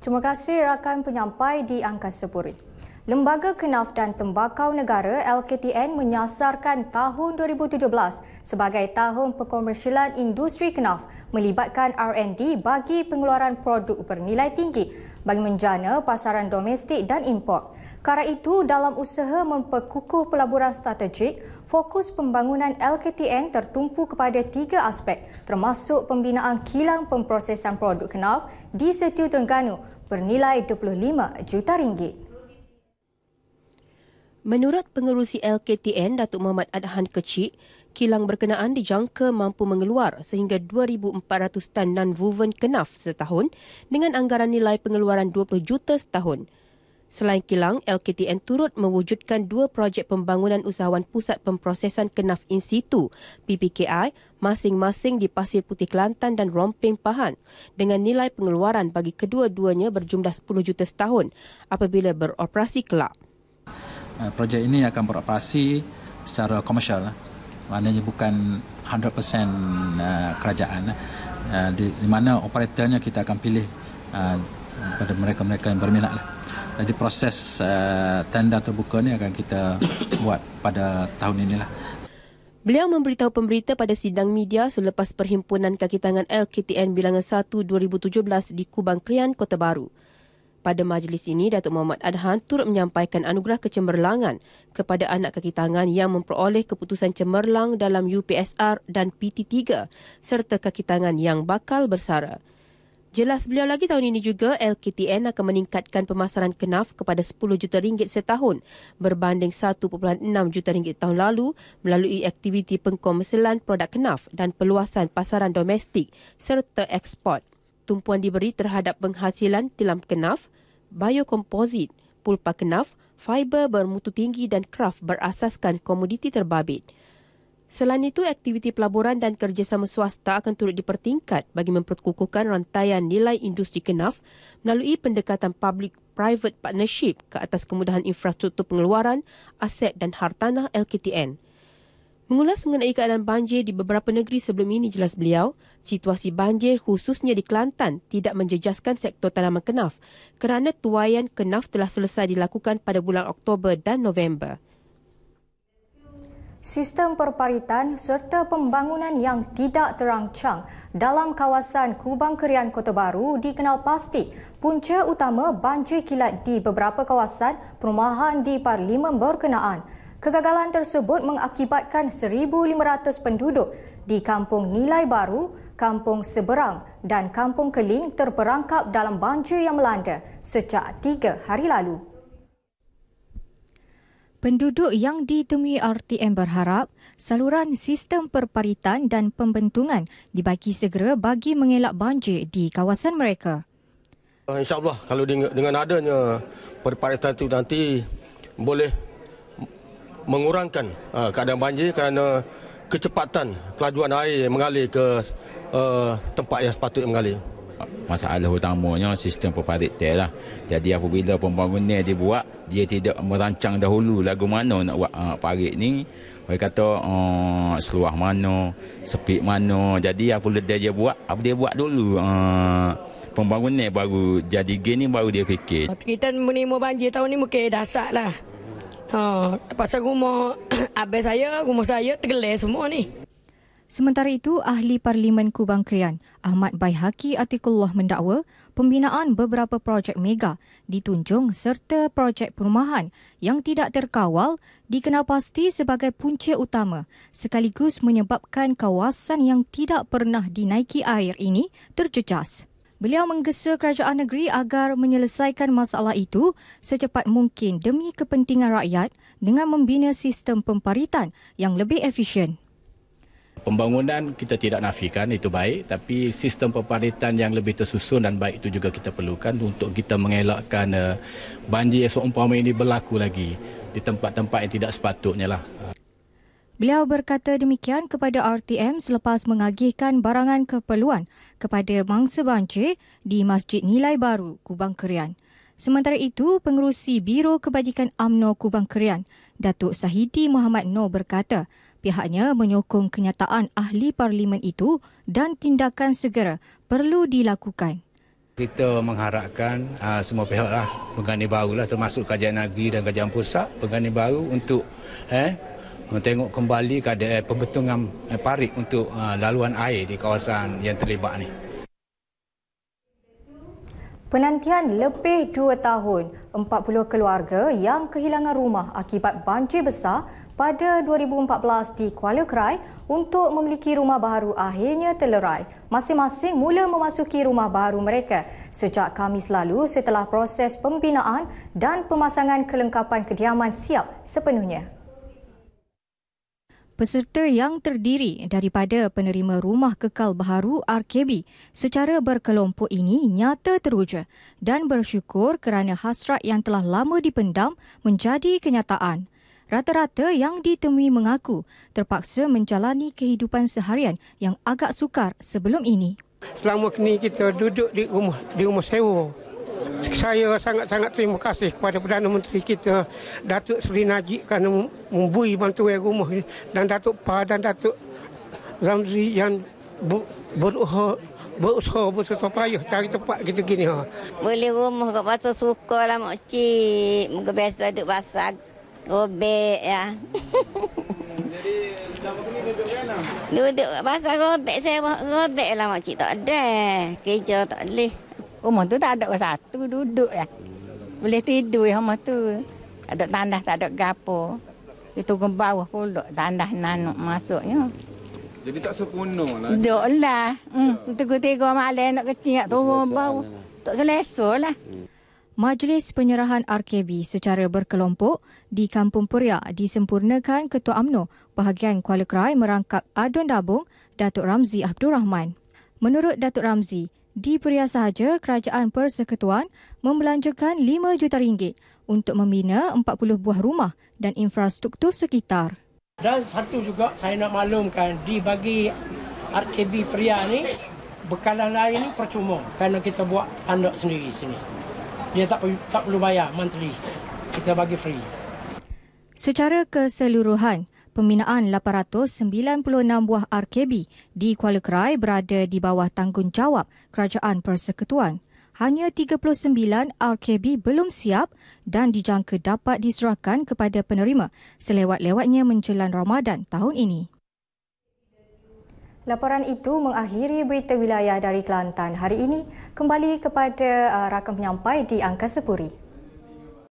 Terima kasih rakan penyampai di Angkasa Puri. Lembaga Kenaf dan Tembakau Negara LKTN menyasarkan tahun 2017 sebagai tahun pengkomersialan industri kenaf melibatkan R&D bagi pengeluaran produk bernilai tinggi bagi menjana pasaran domestik dan import. Kerana itu, dalam usaha memperkukuh pelaburan strategik, fokus pembangunan LKTN tertumpu kepada tiga aspek termasuk pembinaan kilang pemprosesan produk kenaf di Setiu Terengganu bernilai RM25 juta. Ringgit. Menurut pengerusi LKTN Datuk Muhammad Adhan Kecik, kilang berkenaan dijangka mampu mengeluar sehingga 2,400 tan non-woven kenaf setahun dengan anggaran nilai pengeluaran 20 juta setahun. Selain kilang, LKTN turut mewujudkan dua projek pembangunan usahawan pusat pemprosesan kenaf in situ, PPKI, masing-masing di Pasir Putih Kelantan dan Romping Pahan dengan nilai pengeluaran bagi kedua-duanya berjumlah 10 juta setahun apabila beroperasi kelak. Eh, projek ini akan beroperasi secara komersial, maknanya bukan 100% eh, kerajaan. Eh, di mana operatornya kita akan pilih pada mereka-mereka yang berminat. Lah jadi proses uh, eh, tenda terbuka ini akan kita buat pada tahun inilah. Beliau memberitahu pemberita pada sidang media selepas perhimpunan kaki tangan LKTN bilangan 1 2017 di Kubang Krian, Kota Baru. Pada majlis ini, Datuk Muhammad Adhan turut menyampaikan anugerah kecemerlangan kepada anak kaki tangan yang memperoleh keputusan cemerlang dalam UPSR dan PT3 serta kaki tangan yang bakal bersara. Jelas beliau lagi tahun ini juga LKTN akan meningkatkan pemasaran kenaf kepada 10 juta ringgit setahun berbanding 1.6 juta ringgit tahun lalu melalui aktiviti pengkomersialan produk kenaf dan peluasan pasaran domestik serta ekspor. Tumpuan diberi terhadap penghasilan tilam kenaf, biokomposit, pulpa kenaf, fiber bermutu tinggi dan kraft berasaskan komoditi terbabit. Selain itu, aktiviti pelaburan dan kerjasama swasta akan turut dipertingkat bagi memperkukuhkan rantaian nilai industri kenaf melalui pendekatan public-private partnership ke atas kemudahan infrastruktur pengeluaran, aset dan hartanah LKTN. Mengulas mengenai keadaan banjir di beberapa negeri sebelum ini jelas beliau, situasi banjir khususnya di Kelantan tidak menjejaskan sektor tanaman kenaf kerana tuayan kenaf telah selesai dilakukan pada bulan Oktober dan November sistem perparitan serta pembangunan yang tidak terangcang dalam kawasan Kubang Kerian Kota Baru dikenal pasti punca utama banjir kilat di beberapa kawasan perumahan di Parlimen berkenaan. Kegagalan tersebut mengakibatkan 1,500 penduduk di Kampung Nilai Baru, Kampung Seberang dan Kampung Keling terperangkap dalam banjir yang melanda sejak tiga hari lalu. Penduduk yang ditemui RTM berharap saluran sistem perparitan dan pembentungan dibaiki segera bagi mengelak banjir di kawasan mereka. Oh, InsyaAllah kalau dengan adanya perparitan itu nanti boleh mengurangkan ah, keadaan banjir kerana kecepatan kelajuan air mengalir ke eh, tempat yang sepatutnya mengalir masalah utamanya sistem peparit teh lah. Jadi apabila pembangunan dia buat dia tidak merancang dahulu lagu mana nak buat uh, parit ni. Mereka kata uh, seluah mana, sepi mana. Jadi apabila dia, dia buat, apa dia buat dulu uh, pembangunan baru jadi gini baru dia fikir. Kita menerima banjir tahun ni mungkin dasar lah. Ha, pasal rumah abis saya, rumah saya tergelar semua ni. Sementara itu, Ahli Parlimen Kubang Krian, Ahmad Baihaki Atikullah mendakwa pembinaan beberapa projek mega ditunjung serta projek perumahan yang tidak terkawal dikenalpasti sebagai punca utama sekaligus menyebabkan kawasan yang tidak pernah dinaiki air ini terjejas. Beliau menggesa kerajaan negeri agar menyelesaikan masalah itu secepat mungkin demi kepentingan rakyat dengan membina sistem pemparitan yang lebih efisien. Pembangunan kita tidak nafikan itu baik tapi sistem perparitan yang lebih tersusun dan baik itu juga kita perlukan untuk kita mengelakkan uh, banjir esok umpama ini berlaku lagi di tempat-tempat yang tidak sepatutnya lah. Beliau berkata demikian kepada RTM selepas mengagihkan barangan keperluan kepada mangsa banjir di Masjid Nilai Baru, Kubang Kerian. Sementara itu, pengerusi Biro Kebajikan AMNO Kubang Kerian, Datuk Sahidi Muhammad Noh berkata, Pihaknya menyokong kenyataan ahli parlimen itu dan tindakan segera perlu dilakukan. Kita mengharapkan uh, semua pihaklah pengganti baru lah termasuk kajian negeri dan kajian pusat pengganti baru untuk eh tengok kembali keadaan eh, pembetungan eh, parit untuk uh, laluan air di kawasan yang terlibat ni. Penantian lebih dua tahun, 40 keluarga yang kehilangan rumah akibat banjir besar pada 2014 di Kuala Krai untuk memiliki rumah baru akhirnya terlerai. Masing-masing mula memasuki rumah baru mereka sejak Khamis lalu setelah proses pembinaan dan pemasangan kelengkapan kediaman siap sepenuhnya. Peserta yang terdiri daripada penerima rumah kekal baharu RKB secara berkelompok ini nyata teruja dan bersyukur kerana hasrat yang telah lama dipendam menjadi kenyataan rata-rata yang ditemui mengaku terpaksa menjalani kehidupan seharian yang agak sukar sebelum ini. Selama ini kita duduk di rumah di rumah sewa. Saya sangat-sangat terima kasih kepada Perdana Menteri kita Datuk Seri Najib kerana memberi bantuan rumah ini dan Datuk Pa dan Datuk Ramzi yang berusaha berusaha berusaha payah cari tempat kita gini ha. Beli rumah kat pasal suka lah mak cik. Muka biasa duduk pasal robek oh, ya. Jadi dalam duduk kan, pasal robek saya robek lah mak cik tak ada. Kerja tak boleh. Rumah oh, tu tak ada orang satu duduk ya. Boleh tidur ya rumah tu. Tak ada tandas, tak ada gapo. Itu ke bawah pula tandas nanuk masuknya. Jadi tak sepenuh lah. Duduk lah. Hmm. Tunggu tiga malam nak kecil nak turun bawah. Lah. Tak selesa lah. Hmm. Majlis Penyerahan RKB secara berkelompok di Kampung Puria disempurnakan Ketua Amno bahagian Kuala Krai merangkap Adun Dabung Datuk Ramzi Abdul Rahman. Menurut Datuk Ramzi, di Puria sahaja Kerajaan Persekutuan membelanjakan 5 juta ringgit untuk membina 40 buah rumah dan infrastruktur sekitar. Dan satu juga saya nak maklumkan di bagi RKB Pria ini bekalan lain ni percuma kerana kita buat tanduk sendiri sini dia tak tak perlu bayar monthly. Kita bagi free. Secara keseluruhan, pembinaan 896 buah RKB di Kuala Krai berada di bawah tanggungjawab Kerajaan Persekutuan. Hanya 39 RKB belum siap dan dijangka dapat diserahkan kepada penerima selewat-lewatnya menjelang Ramadan tahun ini. Laporan itu mengakhiri berita wilayah dari Kelantan hari ini kembali kepada uh, rakan penyampai di Angkasa Puri.